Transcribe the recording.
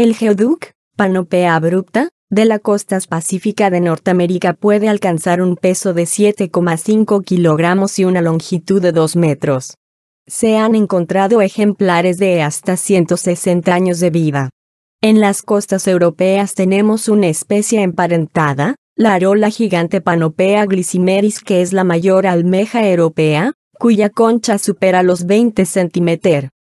El geoduc, panopea abrupta, de la costa pacífica de Norteamérica puede alcanzar un peso de 7,5 kilogramos y una longitud de 2 metros. Se han encontrado ejemplares de hasta 160 años de vida. En las costas europeas tenemos una especie emparentada, la arola gigante Panopea glicimeris que es la mayor almeja europea, cuya concha supera los 20 centímetros.